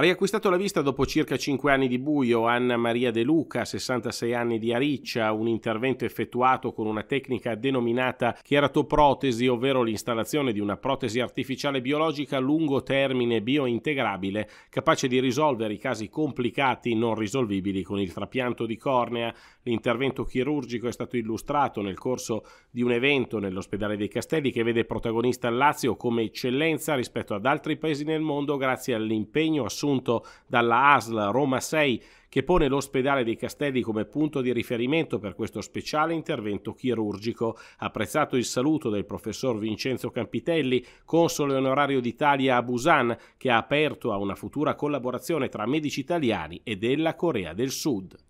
Ha riacquistato la vista dopo circa 5 anni di buio Anna Maria De Luca, 66 anni di Ariccia, un intervento effettuato con una tecnica denominata chiaratoprotesi, ovvero l'installazione di una protesi artificiale biologica a lungo termine biointegrabile, capace di risolvere i casi complicati non risolvibili con il trapianto di cornea. L'intervento chirurgico è stato illustrato nel corso di un evento nell'ospedale dei Castelli che vede protagonista Lazio come eccellenza rispetto ad altri paesi nel mondo grazie all'impegno assunto assunto dalla ASL Roma 6 che pone l'ospedale dei Castelli come punto di riferimento per questo speciale intervento chirurgico. Apprezzato il saluto del professor Vincenzo Campitelli, console onorario d'Italia a Busan, che ha aperto a una futura collaborazione tra medici italiani e della Corea del Sud.